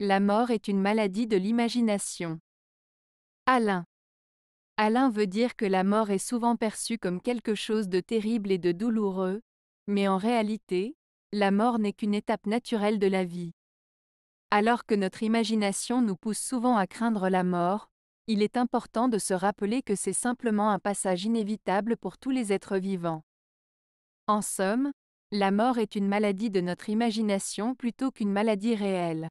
La mort est une maladie de l'imagination. Alain. Alain veut dire que la mort est souvent perçue comme quelque chose de terrible et de douloureux, mais en réalité, la mort n'est qu'une étape naturelle de la vie. Alors que notre imagination nous pousse souvent à craindre la mort, il est important de se rappeler que c'est simplement un passage inévitable pour tous les êtres vivants. En somme, la mort est une maladie de notre imagination plutôt qu'une maladie réelle.